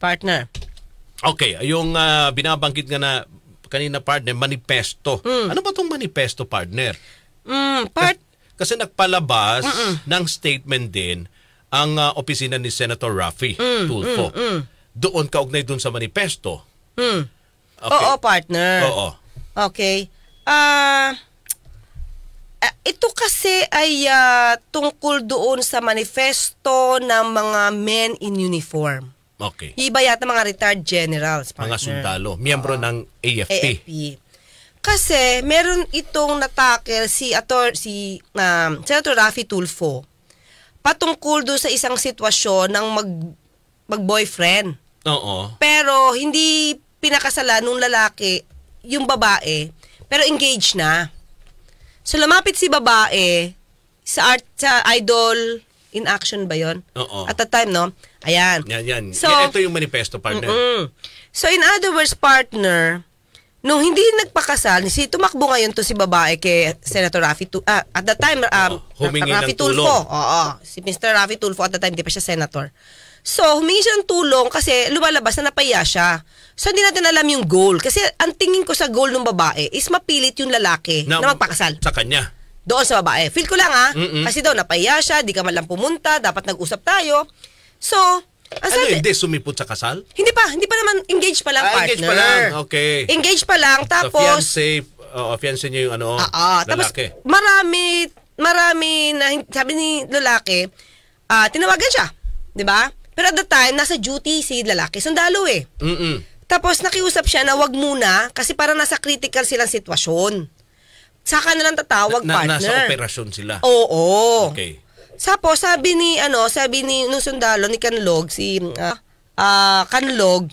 partner. Okay, yung uh, binabanggit nga na kanina partner, manifesto. Mm. Ano ba tong manifesto partner? Mm, part kasi, kasi nagpalabas Mm-mm. ng statement din ang uh, opisina ni Senator Rafi mm, Tulfo. Mm, mm. Doon kaugnay doon sa manifesto. Mm. Okay. Oo, partner. Oo. Okay. Ah... Uh, Uh, ito kasi ay uh, tungkol doon sa manifesto ng mga men in uniform. Okay. Yung iba yata mga retired generals. Partner. Mga sundalo. Miyembro uh, ng AFP. AFP. Kasi meron itong nataker si ator si um, Senator Rafi Tulfo patungkol do sa isang sitwasyon ng mag mag-boyfriend. Oo. Pero hindi pinakasala nung lalaki yung babae pero engaged na. So lumapit si babae sa art sa idol in action ba 'yon? Oo. At the time no, Ayan. Yan, yan. So, yan, ito yung manifesto, partner. Mm-mm. So, in other words, partner, nung hindi nagpakasal, si tumakbo ngayon to si babae kay Senator Rafi tu ah, at that time, um, oh, Rafi Tulfo. Oo, si Mr. Rafi Tulfo at that time, di pa siya senator. So, humingi siya ng tulong kasi lumalabas na napaya siya. So, hindi natin alam yung goal. Kasi ang tingin ko sa goal ng babae is mapilit yung lalaki na, na magpakasal. Sa kanya. Doon sa babae. Feel ko lang ha. Ah. Mm-mm. Kasi daw napaya siya, di ka man pumunta, dapat nag-usap tayo. So, ang ano, sabi, hindi sumipot sa kasal? Hindi pa, hindi pa naman engaged pa lang ah, partner. Engaged pa lang, okay. Engaged pa lang, tapos... So, fiancé, uh, fiancé niyo yung ano, uh, uh, lalaki. Tapos, marami, marami na, sabi ni lalaki, uh, tinawagan siya, di ba? Pero at the time, nasa duty si lalaki, sundalo eh. Mm-mm. Tapos, nakiusap siya na wag muna, kasi para nasa critical silang sitwasyon. Saka na lang tatawag, na, na, partner. Nasa operasyon sila. Oo. Okay. Tapos sabi ni ano, sabi ni nung sundalo ni Kanlog si uh, uh, Kanlog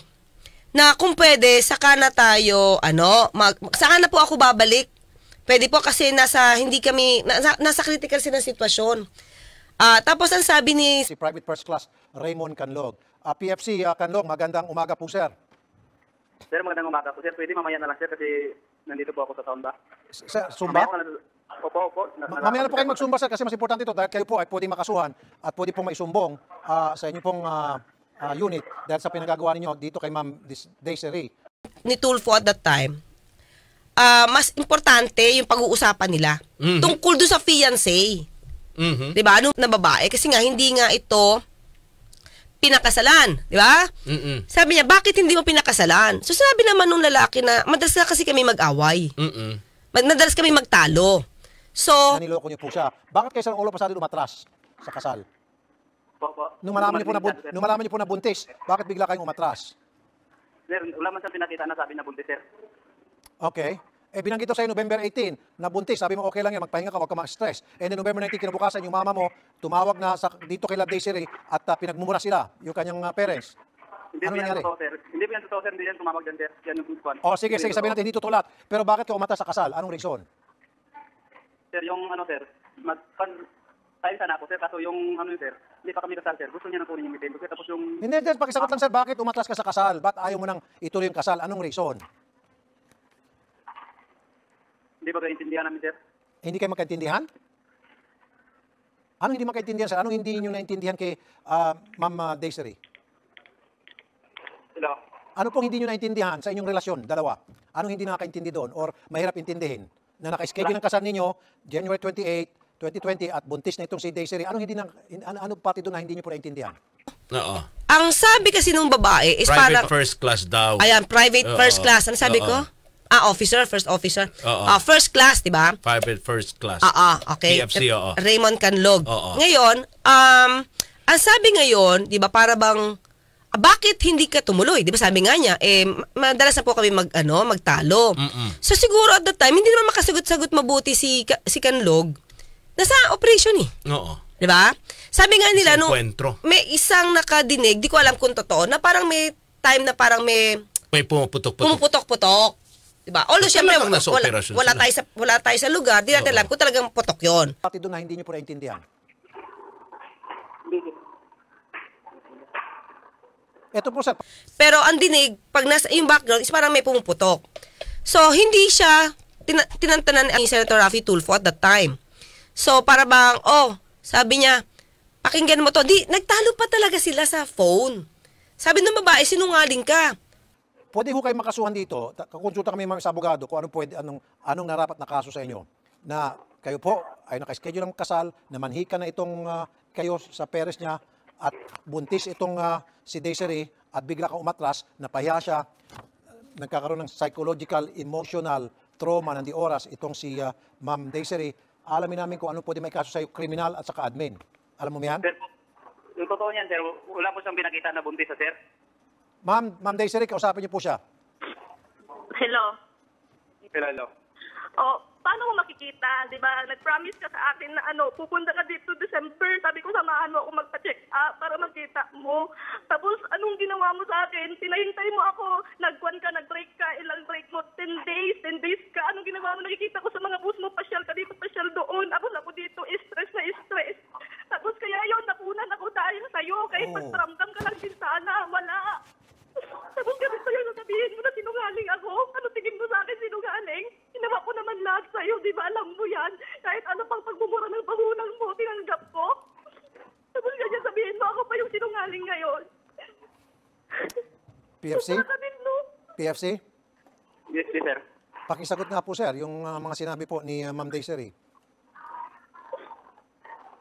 na kung pwede saka na tayo ano, mag, saka na po ako babalik. Pwede po kasi nasa hindi kami nasa, nasa critical sila sitwasyon. Uh, tapos ang sabi ni si Private First Class Raymond Canlog. Uh, PFC uh, Canlog, magandang umaga po sir. Sir, magandang umaga po sir. Pwede mamaya na lang sir kasi nandito po ako sa Samba. Sir, Sumba? Mamaya ako na, Opo, opo. Ma- Mamaya na po kayo magsumba sir kasi mas importante ito dahil kayo po ay pwedeng makasuhan at pwede pong maisumbong ah, sa inyo pong ah, ah, unit dahil sa pinagagawa ninyo dito kay Ma'am Desiree. ni Tulfo at that time, ah, mas importante yung pag-uusapan nila. Mhm. Tungkol doon sa fiancé. Mhm. 'Di ba? Ano na babae kasi nga hindi nga ito pinakasalan, 'di ba? Sabi niya, "Bakit hindi mo pinakasalan?" So sabi naman nung lalaki na, "Madalas nga kasi kami mag-away. Mhm. Mad- Madalas kami magtalo." So, niloko niyo po siya. Bakit kayo sa all of a umatras sa kasal? Po, po. Nung malaman niyo po na, bun- sir. nung malaman niyo po na buntis, bakit bigla kayong umatras? Sir, wala man sa pinakita na sabi na buntis, sir. Okay. Eh, binanggit ko sa'yo November 18, nabuntis. Sabi mo, okay lang yan, magpahinga ka, huwag ka ma-stress. And then November 19, kinabukasan, yung mama mo, tumawag na sa, dito kay Love Siri at ah, pinagmumura sila, yung kanyang ah, parents. Hindi Ano po yan nangyari? totoo, Hindi po yan totoo, sir. Hindi yan tumawag dyan, sir. Yan yung kwan. O, oh, sige, sige, sabi natin, hindi totoo Pero bakit ka umatras sa kasal? Anong reason? Sir, yung ano sir, mag magpan tayo sana ako sir, kaso yung ano sir, hindi pa kami kasal sir. Gusto niya na kunin yung bibig ko sir, tapos yung... Hindi, hindi. Pakisagot lang sir, bakit umatras ka sa kasal? Bakit ayaw mo nang ituloy yung kasal? Anong reason? Hindi ba kaintindihan namin sir? Hindi kayo magkaintindihan? Anong hindi magkaintindihan sir? Anong hindi niyo naintindihan kay ah, Ma'am ah, Desiree? Hello? Ano pong hindi niyo naintindihan sa inyong relasyon, dalawa? Anong hindi nakakaintindi doon or mahirap intindihin? na naka-schedule ng kasal ninyo, January 28, 2020 at buntis na itong si Desiree, anong hindi na, ano, ano pati doon na hindi niyo po naintindihan? Oo. Ang sabi kasi nung babae is Private parang, first class daw. ayan, private Oo. first class. Ano sabi Oo. ko? Ah, officer, first officer. Oo. Ah, first class, di ba? Private first class. Ah, ah okay. PFC, oo. Raymond Canlog. Oo. Ngayon, um, ang sabi ngayon, di ba, para bang Ah, bakit hindi ka tumuloy? 'Di ba sabi nga niya, eh madalas na po kami mag ano, magtalo. Mm-mm. So siguro at the time hindi naman makasagot-sagot mabuti si si Kanlog. Nasa operation eh. Oo. 'Di ba? Sabi nga nila no, may isang nakadinig, di ko alam kung totoo, na parang may time na parang may may pumuputok-putok. Pumuputok-putok. 'Di ba? Although so, syempre wala, wala, wala tayo sa wala tayo sa lugar, di natin Oo. alam kung talagang putok 'yon. Pati doon na hindi niyo po intindihan. Ito po sa... Pero ang dinig, pag nasa yung background, is parang may pumuputok. So, hindi siya tin tinantanan ni Senator Rafi Tulfo at that time. So, para bang, oh, sabi niya, pakinggan mo to. Di, nagtalo pa talaga sila sa phone. Sabi ng babae, sinungaling ka. Pwede ho kayo makasuhan dito. Kakonsulta kami sa abogado kung anong, pwede, anong, anong narapat na kaso sa inyo. Na kayo po ay nakaschedule ng kasal, namanhika na itong uh, kayo sa peres niya, at buntis itong uh, si Desiree at bigla ka umatras, napahiya siya, nagkakaroon ng psychological, emotional trauma ng di oras itong si uh, Ma'am Desiree. Alamin namin kung ano pwede may kaso sa'yo, kriminal at saka admin. Alam mo yan? Sir, yung totoo niyan, sir, wala po siyang binakita na buntis, sir. Ma'am, Ma'am Desiree, kausapin niyo po siya. Hello. Hello. Oh, paano ko makikita, di ba? Nag-promise ka sa akin na ano, pupunta ka dito December. Sabi ko, samahan mo ako magpa-check up para makita mo. Tapos, anong ginawa mo sa akin? Pinahintay mo ako. Nagkwan ka, nag-break ka. Ilang break mo? 10 days, 10 days ka. Anong ginawa mo? Nakikita ko sa mga bus mo, pasyal ka dito, pasyal doon. na ako dito, stress na stress. Tapos kaya yun, napunan ako dahil sa'yo. Kahit oh. magparamdam ka lang din sana. di ba alam mo yan? Kahit ano pang pagmumura ng pangunang mo, tinanggap ko. Tapos ganyan sabihin mo, ako pa yung sinungaling ngayon. PFC? PFC? Yes, yes, sir. Pakisagot nga po, sir, yung uh, mga sinabi po ni uh, Ma'am Desiree.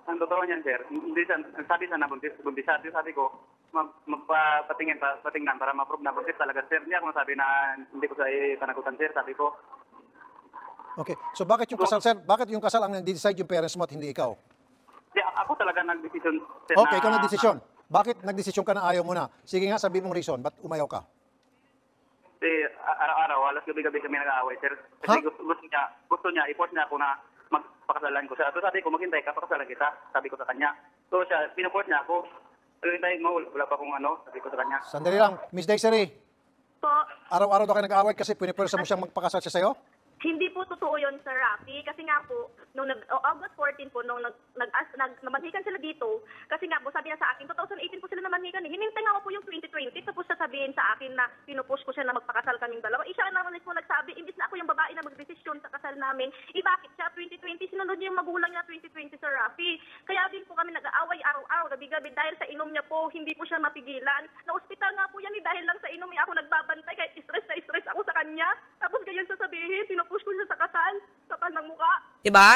Ang totoo niyan, sir, hindi sa, sabi sa nabuntis, buntis sabi, sabi ko, mag, magpapatingin, pa, patingnan para ma-prove na buntis talaga, sir. Hindi ako nasabi na hindi ko sa eh, panagutan, sir. Sabi ko, Okay. So bakit yung kasal, sir? Bakit yung kasal ang nag-decide yung parents mo at hindi ikaw? Di, ako talaga nag-decision. Okay, ikaw nag-decision. Bakit nag-decision ka na ayaw mo na? Sige nga, sabi mong reason. Ba't umayaw ka? Kasi araw-araw, alas gabi-gabi kami nag-aaway, sir. Kasi huh? gusto, gusto, niya, gusto niya, i ipot niya ako na magpakasalan ko siya. So sabi ko, maghintay ka, pakasalan kita. Sabi ko sa kanya. So siya, pinaport niya ako. Maghintay mo, wala pa akong ano. Sabi ko sa kanya. Sandali lang. Miss Dexery. Po. Araw-araw daw kayo nag-aaway kasi pinipwersa mo siyang magpakasal siya sa'yo? Hindi po totoo yon Sir Rafi. Kasi nga po, nung nag, oh, August 14 po, nung nag, nag, namanhikan sila dito, kasi nga po, sabi niya sa akin, 2018 po sila namanhikan. Eh. Hinintay nga po yung 2020, tapos sasabihin sa akin na pinupush ko siya na magpakasal kaming dalawa. Isa siya naman po nagsabi, imbis na ako yung babae na magdesisyon sa kasal namin, eh bakit siya 2020, sinunod niya yung magulang niya 2020, Sir Rafi. Kaya din po kami nag-aaway araw-araw, gabi-gabi, dahil sa inom niya po, hindi po siya mapigilan. Na-hospital nga po yan, eh, dahil lang sa inom, eh, ako nagbabantay, kahit stress na stress ako sa kanya. Tapos ganyan sasabihin, pinupush pinupush ko siya sa kasal, sa ng muka. Diba?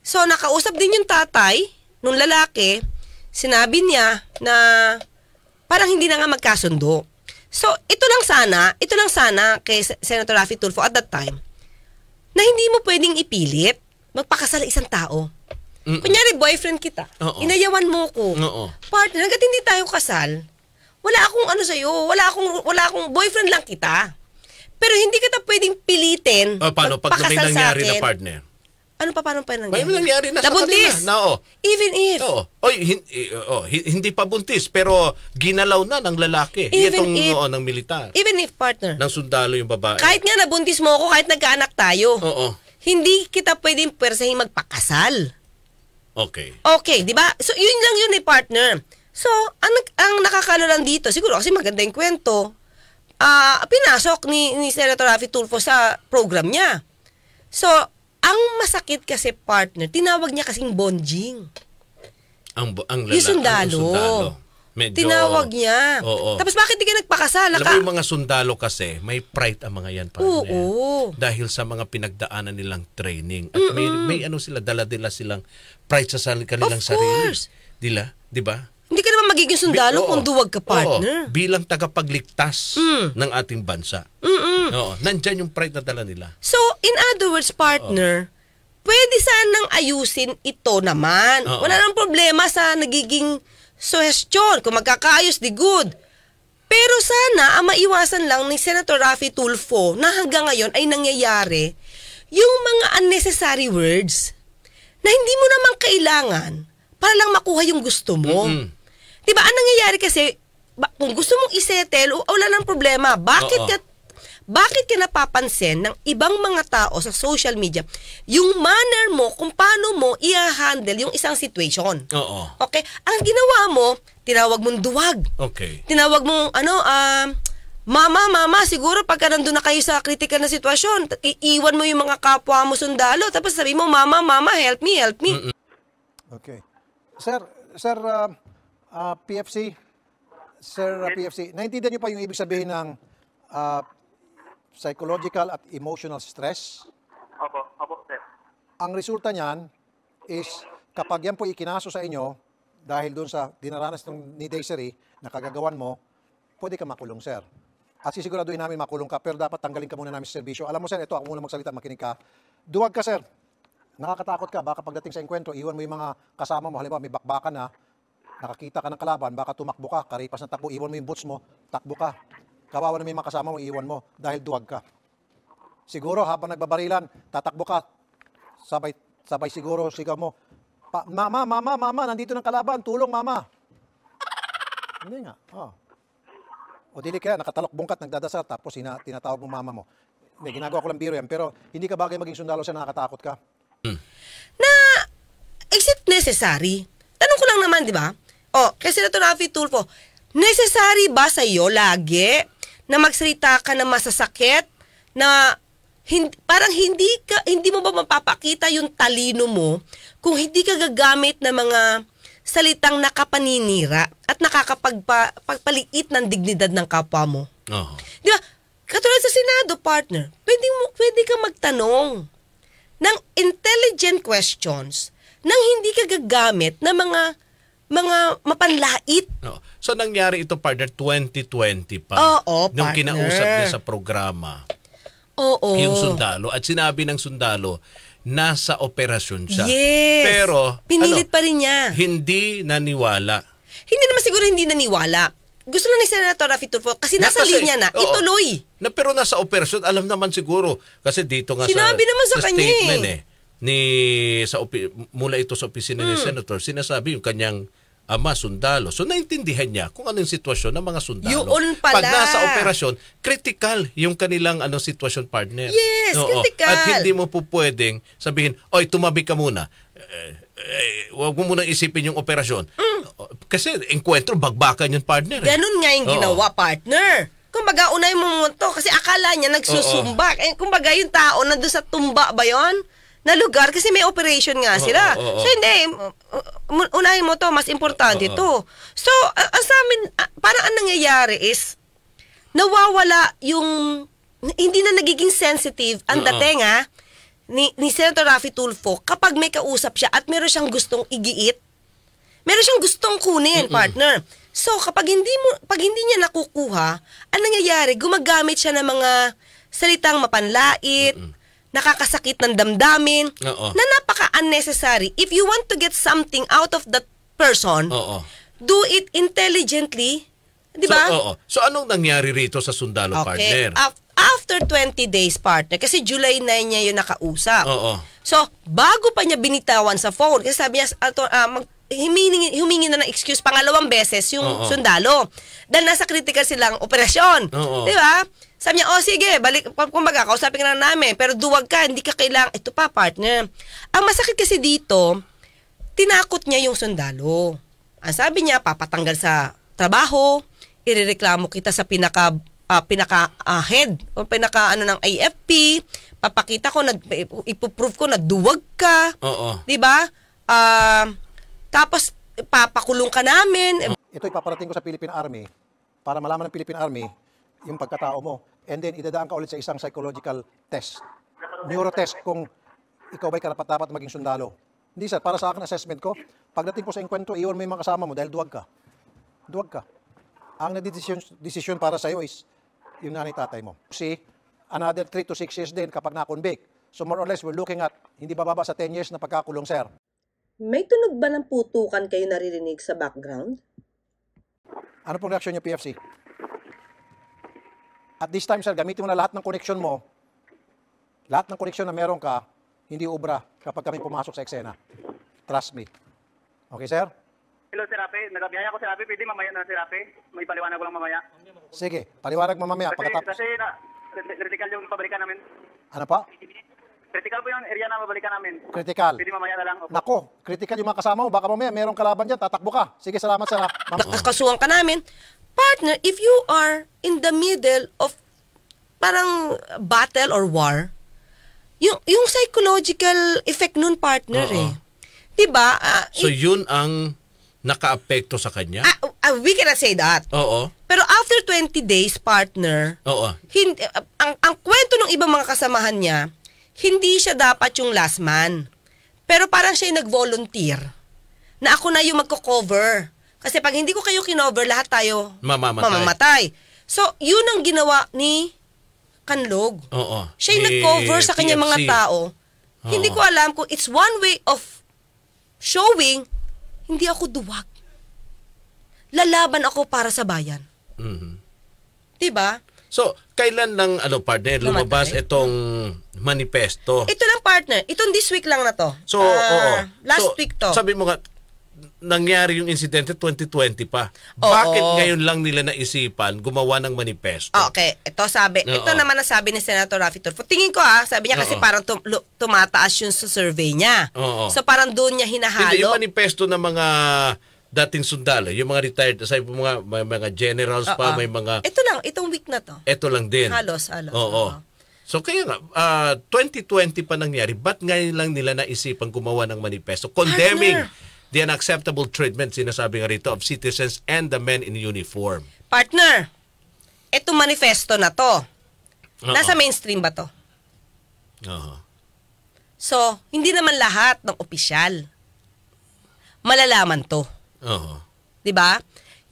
So, nakausap din yung tatay, nung lalaki, sinabi niya na parang hindi na nga magkasundo. So, ito lang sana, ito lang sana kay Senator Rafi Tulfo at that time, na hindi mo pwedeng ipilit magpakasal isang tao. Mm-mm. Kunyari, boyfriend kita. Oo. Inayawan mo ko. Oo. Partner, hanggat hindi tayo kasal, wala akong ano sa'yo, wala akong, wala akong boyfriend lang kita. Pero hindi kita pwedeng pilitin. O, ah, paano? Pag may nangyari na partner? Ano pa paano pa nangyari? May nangyari na Nabuntis. sa kanila. Na, oh. Even if. Oo. Oh, hin, oh, hindi pa buntis pero ginalaw na ng lalaki. Even Itong if, oh, ng militar. Even if partner. Ng sundalo yung babae. Kahit nga nabuntis mo ako, kahit nagkaanak tayo. Oo. Hindi kita pwedeng persahin magpakasal. Okay. Okay, di ba? So yun lang yun eh partner. So, ang, ang nakakalo lang dito, siguro kasi maganda yung kwento, uh, pinasok ni, ni Senator Rafi Tulfo sa program niya. So, ang masakit kasi partner, tinawag niya kasing bonjing. Ang, ang lala, yung sundalo. Ang sundalo. Medyo, tinawag niya. Oo, oo. Tapos bakit di ka nagpakasala Alam ka? yung mga sundalo kasi, may pride ang mga yan. Oo, oo. Dahil sa mga pinagdaanan nilang training. At Mm-mm. may, may ano sila, dala-dila silang pride sa kanilang of sarili. Of course. Dila, di ba? Hindi ka magiging sundalo Bi- kung duwag ka partner. Oo, bilang tagapagligtas mm. ng ating bansa. Mm-mm. Oo, nandyan yung pride na dala nila. So, in other words, partner, oo. pwede sanang ayusin ito naman. Oo. Wala nang problema sa nagiging suhestyon. Kung magkakaayos, di good. Pero sana ang maiwasan lang ni Senator Rafi Tulfo na hanggang ngayon ay nangyayari yung mga unnecessary words na hindi mo naman kailangan para lang makuha yung gusto mo. Mm-hmm. Diba, ang nangyayari kasi, ba, kung gusto mong isettle, wala nang problema. Bakit ka bakit ka napapansin ng ibang mga tao sa social media yung manner mo kung paano mo i-handle yung isang situation? Oo. Okay? Ang ginawa mo, tinawag mong duwag. Okay. Tinawag mong ano, um, uh, Mama, mama, siguro pagka nandun na kayo sa critical na sitwasyon, iiwan mo yung mga kapwa mo sundalo, tapos sabi mo, mama, mama, help me, help me. Okay. Sir, sir, uh, uh, ah, PFC, Sir uh, ah, PFC, naintindihan niyo pa yung ibig sabihin ng uh, psychological at emotional stress? Opo, opo, sir. Ang resulta niyan is kapag yan po ikinaso sa inyo, dahil doon sa dinaranas ng ni Desiree na kagagawan mo, pwede ka makulong, sir. At sisiguraduhin namin makulong ka, pero dapat tanggalin ka muna namin sa serbisyo. Alam mo, sir, ito, ako muna magsalita, makinig ka. Duwag ka, sir. Nakakatakot ka, baka pagdating sa engkwentro, iwan mo yung mga kasama mo, halimbawa may bakbakan na, nakakita ka ng kalaban, baka tumakbo ka, karipas na takbo, iwan mo yung boots mo, takbo ka. Kawawa na may mga kasama mo, iwan mo dahil duwag ka. Siguro habang nagbabarilan, tatakbo ka, sabay, sabay siguro sigaw mo, pa, mama, mama, mama, nandito ng kalaban, tulong mama. Hindi nga. Oh. O dili kaya, nakatalok bungkat, nagdadasal, tapos hina, tinatawag mo mama mo. May ginagawa ko lang biro yan, pero hindi ka bagay maging sundalo sa nakakatakot ka. Hmm. Na, except necessary. Tanong ko lang naman, di ba? Oh, kasi na Rafi Tulfo, necessary ba sa iyo lagi na magsalita ka na masasakit na hindi, parang hindi ka hindi mo ba mapapakita yung talino mo kung hindi ka gagamit ng mga salitang nakapaninira at nakakapagpaliit ng dignidad ng kapwa mo. Uh-huh. Di ba? Katulad sa Senado, partner, pwede, mo, pwede ka magtanong ng intelligent questions nang hindi ka gagamit ng mga mga mapanlait. No. So nangyari ito partner 2020 pa. Oo, partner. Nung kinausap niya sa programa. Oo. Yung sundalo at sinabi ng sundalo nasa operasyon siya. Yes. Pero pinilit ano, pa rin niya. Hindi naniwala. Hindi naman siguro hindi naniwala. Gusto lang ni Senator Rafi Turfo kasi nasa kasi, linya na, oo, ituloy. Na, pero nasa operasyon, alam naman siguro. Kasi dito nga Sinabi sa, naman sa, sa kanya eh. statement eh. eh ni sa opi, mula ito sa opisina hmm. ni Senator, sinasabi yung kanyang ama sundalo. So naintindihan niya kung ano yung sitwasyon ng mga sundalo. Yun pala. Pag nasa operasyon, critical yung kanilang ano sitwasyon partner. Yes, Oo, critical. At hindi mo po pwedeng sabihin, oy tumabi ka muna. Eh, eh, huwag mo munang isipin yung operasyon. Mm. Kasi enkwentro, bagbakan yung partner. Eh. Ganun nga yung ginawa, Oo. partner. Kumbaga, unay mo to kasi akala niya nagsusumbak. Oo. Eh, kumbaga, yung tao, na nandun sa tumba ba yon na lugar kasi may operation nga sila. Oh, oh, oh, oh. So hindi, um, um, unahin mo to, mas importante oh, oh. to. So, uh, sa amin, uh, parang ang nangyayari is, nawawala yung, hindi na nagiging sensitive ang dating ha, ni, ni Senator Rafi Tulfo kapag may kausap siya at meron siyang gustong igiit, meron siyang gustong kunin, mm -mm. partner. So, kapag hindi mo, pag hindi niya nakukuha, ang nangyayari, gumagamit siya ng mga salitang mapanlait, mm -mm nakakasakit ng damdamin, Oo. na napaka-unnecessary. If you want to get something out of that person, Oo. do it intelligently, di ba? So, So, anong nangyari rito sa sundalo partner? Af- after 20 days, partner, kasi July 9 niya yung nakausap. Oo. So, bago pa niya binitawan sa phone, kasi sabi niya, ato, ah, mag, humingi, humingi na ng excuse pangalawang beses yung Oo. sundalo. Dahil nasa critical silang operasyon. Di ba? Sabi niya, oh sige, balik, kumbaga, kausapin ka na namin, pero duwag ka, hindi ka kailang, ito pa, partner. Ang masakit kasi dito, tinakot niya yung sundalo. Ang sabi niya, papatanggal sa trabaho, irereklamo kita sa pinaka uh, pinaka uh, head o pinaka ano ng AFP, papakita ko na eh, ipoprove ko na duwag ka. Oo. 'Di ba? Uh, tapos papakulong ka namin. Ito ipaparating ko sa Philippine Army para malaman ng Philippine Army yung pagkatao mo and then idadaan ka ulit sa isang psychological test, neurotest kung ikaw ba'y karapat-dapat maging sundalo. Hindi sir, para sa akin assessment ko, pagdating po sa inkwento, iyon mo yung mga kasama mo dahil duwag ka. Duwag ka. Ang nagdesisyon para sa iyo is yung nanay tatay mo. Si another 3 to 6 years din kapag na-convict. So more or less, we're looking at hindi bababa sa 10 years na pagkakulong, sir. May tunog ba ng putukan kayo naririnig sa background? Ano pong reaksyon niyo, PFC? At this time, sir, gamitin mo na lahat ng connection mo. Lahat ng connection na meron ka, hindi obra kapag kami pumasok sa eksena. Trust me. Okay, sir? Hello, Sir Ape. Nagabiyaya ko, Sir Ape. Pwede mamaya na, Sir Ape. May paliwanag ko lang mamaya. Sige, paliwanag mo mamaya. Kasi, pagkatapos. kasi na, critical yung pabalikan namin. Ano pa? Critical po yung area na babalikan namin. Critical. Pwede mamaya na lang. Opo. Nako, critical yung mga kasama mo. Baka mamaya merong kalaban dyan, tatakbo ka. Sige, salamat, Sir. Mam- Nakakasuhan ka namin partner, if you are in the middle of parang battle or war, yung yung psychological effect nun partner uh-uh. eh. 'Di ba? Uh, ah, so it, yun ang nakaapekto sa kanya? Uh, uh, we cannot say that. Oo. Pero after 20 days partner, oo. Hindi, uh, eh, ang ang kwento ng ibang mga kasamahan niya, hindi siya dapat yung last man. Pero parang siya yung nag-volunteer na ako na yung magko-cover kasi pag hindi ko kayo kinover, lahat tayo mamamatay. mamamatay. So, yun ang ginawa ni Kanlog. Oo. Siya yung nag-cover sa kanya mga tao. Oo. Hindi ko alam kung it's one way of showing hindi ako duwag. Lalaban ako para sa bayan. Mm-hmm. 'Di ba? So, kailan lang ano partner lumabas Lumatay? itong manifesto? Ito lang partner. Itong this week lang na to. So, uh, oo. Last so, week to. Sabi mo nga nangyari yung insidente 2020 pa. Oo. Bakit ngayon lang nila naisipan gumawa ng manifesto? Okay, ito sabi. Oo. Ito naman ang sabi ni Senator Rafi Tulfo. Tingin ko ha, ah, sabi niya kasi Oo. parang tum- tumataas yung sa survey niya. Oo. So parang doon niya hinahalo. Hindi, yung manifesto ng mga dating sundalo, yung mga retired, sa mga, may mga generals pa, may mga... Ito lang, itong week na to. Ito lang din. Halos, halos. Oo. So kaya nga, ah, 2020 pa nangyari, ba't ngayon lang nila naisipan gumawa ng manifesto condemning Partner the unacceptable treatment, sinasabi nga rito, of citizens and the men in uniform. Partner, eto manifesto na to. Uh-oh. Nasa mainstream ba to? Uh-huh. So, hindi naman lahat ng opisyal. Malalaman to. Uh-huh. 'Di ba?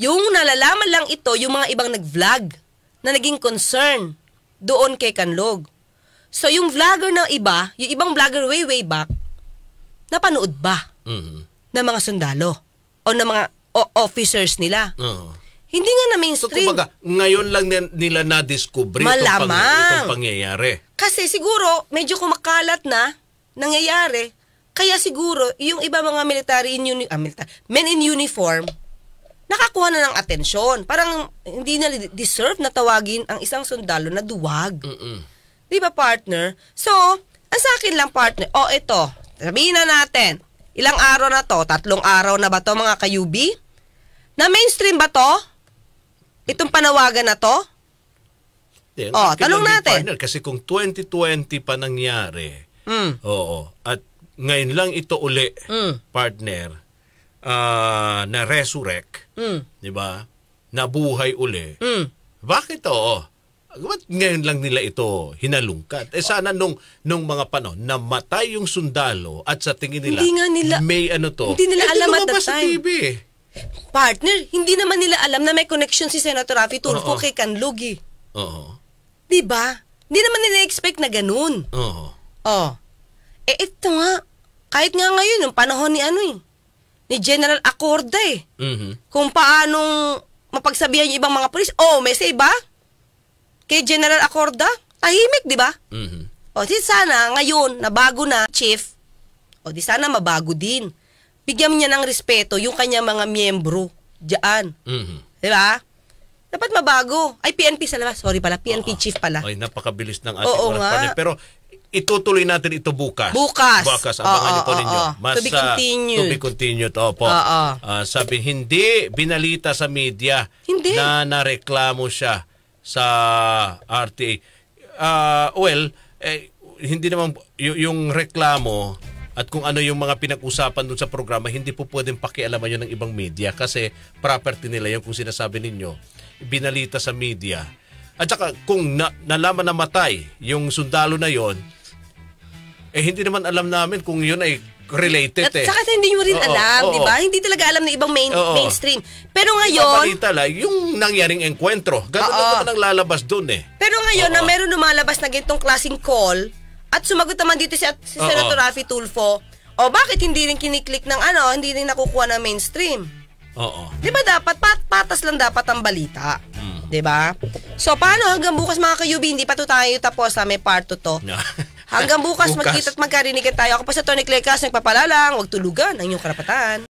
Yung nalalaman lang ito yung mga ibang nag-vlog na naging concern doon kay Kanlog. So yung vlogger ng iba, yung ibang vlogger way way back, napanood ba? Mm-hmm ng mga sundalo o ng mga o- officers nila. Oo. Hindi nga na So, mainstream. kumbaga, ngayon lang nila na-discover itong, Malamang. pang- itong pangyayari. Kasi siguro, medyo kumakalat na nangyayari. Kaya siguro, yung iba mga military in uni- ah, milita- men in uniform, nakakuha na ng atensyon. Parang hindi na deserve na tawagin ang isang sundalo na duwag. Mm-mm. Di ba, partner? So, ang sa akin lang, partner, o oh, ito, sabihin na natin, Ilang araw na to? Tatlong araw na ba to mga kayubi? Na mainstream ba to? Itong panawagan na to? Yeah, oh, tanong natin. Partner, kasi kung 2020 pa nangyari, mm. oo, at ngayon lang ito uli, mm. partner, uh, ah, na resurrect, mm. 'di ba? Nabuhay uli. Mm. Bakit Oh? Ba't ngayon lang nila ito hinalungkat? Eh sana nung, nung mga panahon, namatay yung sundalo at sa tingin nila, hindi nga nila may ano to. Hindi nila eh, alam at the time. Sa TV. Partner, hindi naman nila alam na may connection si Senator Rafi Tulfo kay Kanlugi. Eh. Oo. Di ba? Hindi naman nila expect na ganun. Oo. Oh. Eh ito nga, kahit nga ngayon, nung panahon ni ano eh, ni General Acorda eh. Mm-hmm. Kung paanong mapagsabihan yung ibang mga polis, oh, may say ba? kay General Acorda, tahimik, di ba? Mm-hmm. O di sana ngayon, nabago na chief, o di sana mabago din. Bigyan niya ng respeto yung kanya mga miyembro diyan. Mm-hmm. Di ba? Dapat mabago. Ay, PNP sa labas. Sorry pala, PNP Oo. chief pala. Ay, napakabilis ng ating Oo, oras pa Pero itutuloy natin ito bukas. Bukas. Bukas. Abangan niyo po ninyo. Mas, to be continued. Uh, to be continued. Opo. Uh, sabi, hindi binalita sa media hindi. na nareklamo siya sa RTA. Uh, ah, well, eh, hindi naman y- yung reklamo at kung ano yung mga pinag-usapan dun sa programa, hindi po pwedeng pakialaman yun ng ibang media kasi property nila yung kung sinasabi ninyo, binalita sa media. At saka kung na, nalaman na matay yung sundalo na yon, eh hindi naman alam namin kung yun ay related At, eh. Saka hindi mo rin oo, alam, di ba? Hindi talaga alam ng ibang main, oo, mainstream. Pero ngayon... Yung lang, yung nangyaring enkwentro, ganun oo, naman lalabas dun eh. Pero ngayon oo, na meron lumalabas na ganitong klaseng call, at sumagot naman dito si, si oo, Senator Rafi Tulfo, o bakit hindi rin kiniklik ng ano, hindi rin nakukuha ng mainstream? Oo. Di ba dapat, pat, patas lang dapat ang balita. Mm. Di ba? So, paano hanggang bukas mga ka-UB, hindi pa to tayo tapos ha, ah, may part 2 to. Hanggang bukas, bukas. magkita at magkarinigan tayo. Ako pa sa Tony Clecas, nagpapalalang, huwag tulugan ang iyong karapatan.